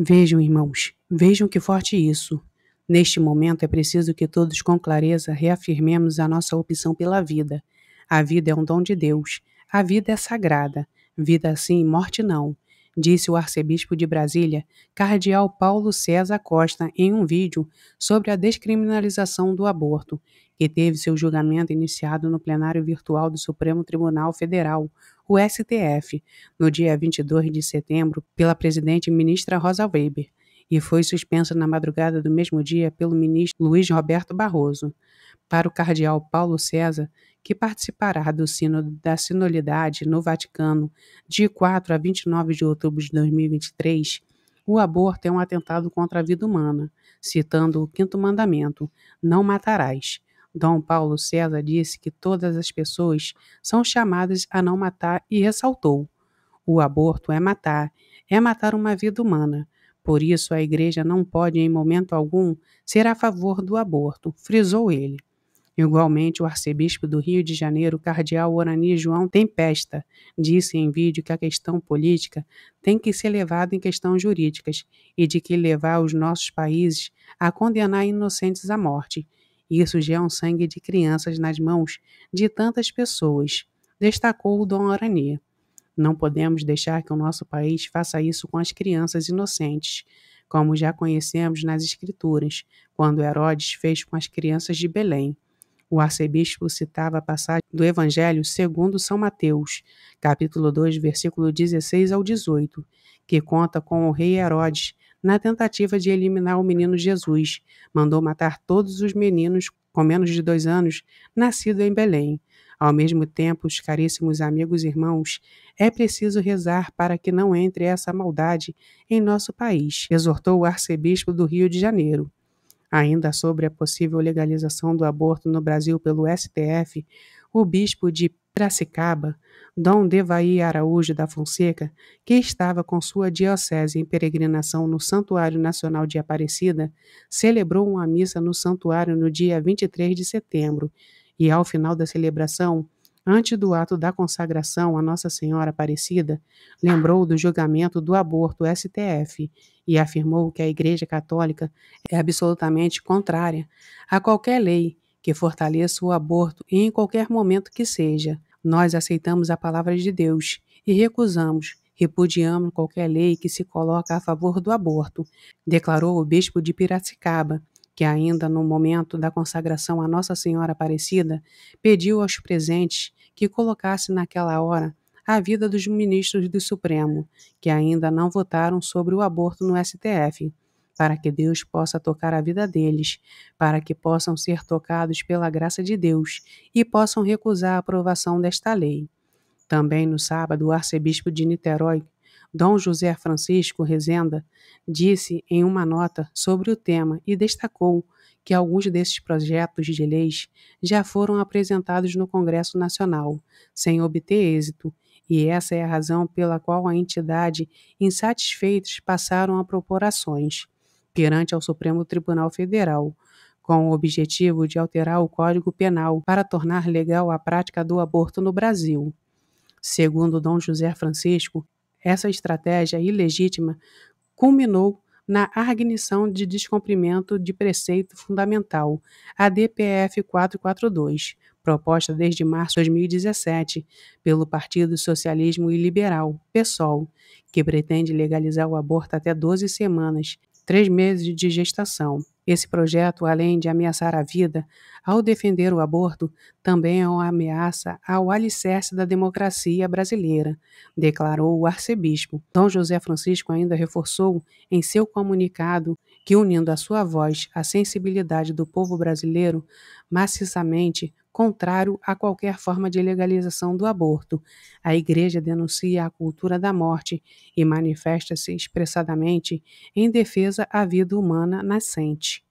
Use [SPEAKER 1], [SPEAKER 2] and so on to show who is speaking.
[SPEAKER 1] Vejam, irmãos, vejam que forte isso. Neste momento é preciso que todos com clareza reafirmemos a nossa opção pela vida. A vida é um dom de Deus. A vida é sagrada. Vida sim, morte não disse o arcebispo de Brasília, cardeal Paulo César Costa, em um vídeo sobre a descriminalização do aborto, que teve seu julgamento iniciado no plenário virtual do Supremo Tribunal Federal, o STF, no dia 22 de setembro, pela presidente ministra Rosa Weber, e foi suspensa na madrugada do mesmo dia pelo ministro Luiz Roberto Barroso. Para o cardeal Paulo César, que participará do Sínodo da Sinolidade no Vaticano de 4 a 29 de outubro de 2023, o aborto é um atentado contra a vida humana, citando o quinto mandamento: não matarás. Dom Paulo César disse que todas as pessoas são chamadas a não matar e ressaltou: o aborto é matar, é matar uma vida humana. Por isso, a Igreja não pode, em momento algum, ser a favor do aborto, frisou ele. Igualmente, o arcebispo do Rio de Janeiro, cardeal Orani João Tempesta, disse em vídeo que a questão política tem que ser levada em questões jurídicas e de que levar os nossos países a condenar inocentes à morte. Isso já é um sangue de crianças nas mãos de tantas pessoas, destacou o Dom Orani. Não podemos deixar que o nosso país faça isso com as crianças inocentes, como já conhecemos nas Escrituras, quando Herodes fez com as crianças de Belém. O arcebispo citava a passagem do Evangelho segundo São Mateus, capítulo 2, versículo 16 ao 18, que conta com o rei Herodes, na tentativa de eliminar o menino Jesus, mandou matar todos os meninos com menos de dois anos nascidos em Belém. Ao mesmo tempo, os caríssimos amigos e irmãos, é preciso rezar para que não entre essa maldade em nosso país, exortou o arcebispo do Rio de Janeiro. Ainda sobre a possível legalização do aborto no Brasil pelo STF, o bispo de Piracicaba, Dom Devaí Araújo da Fonseca, que estava com sua diocese em peregrinação no Santuário Nacional de Aparecida, celebrou uma missa no santuário no dia 23 de setembro e, ao final da celebração, Antes do ato da consagração a Nossa Senhora Aparecida, lembrou do julgamento do aborto STF e afirmou que a Igreja Católica é absolutamente contrária a qualquer lei que fortaleça o aborto em qualquer momento que seja. Nós aceitamos a palavra de Deus e recusamos, repudiamos qualquer lei que se coloca a favor do aborto, declarou o bispo de Piracicaba, que ainda no momento da consagração à Nossa Senhora Aparecida, pediu aos presentes que colocasse naquela hora a vida dos ministros do Supremo, que ainda não votaram sobre o aborto no STF, para que Deus possa tocar a vida deles, para que possam ser tocados pela graça de Deus e possam recusar a aprovação desta lei. Também no sábado, o arcebispo de Niterói Dom José Francisco Rezenda disse em uma nota sobre o tema e destacou que alguns desses projetos de leis já foram apresentados no Congresso Nacional, sem obter êxito, e essa é a razão pela qual a entidade insatisfeitos passaram a propor ações perante ao Supremo Tribunal Federal, com o objetivo de alterar o Código Penal para tornar legal a prática do aborto no Brasil. Segundo Dom José Francisco, essa estratégia ilegítima culminou na arguição de descumprimento de preceito fundamental, a DPF 442, proposta desde março de 2017 pelo Partido Socialismo e Liberal, PSOL, que pretende legalizar o aborto até 12 semanas, três meses de gestação, esse projeto, além de ameaçar a vida, ao defender o aborto, também é uma ameaça ao alicerce da democracia brasileira, declarou o arcebispo. Dom José Francisco ainda reforçou em seu comunicado que, unindo a sua voz à sensibilidade do povo brasileiro, maciçamente contrário a qualquer forma de legalização do aborto. A Igreja denuncia a cultura da morte e manifesta-se expressadamente em defesa à vida humana nascente.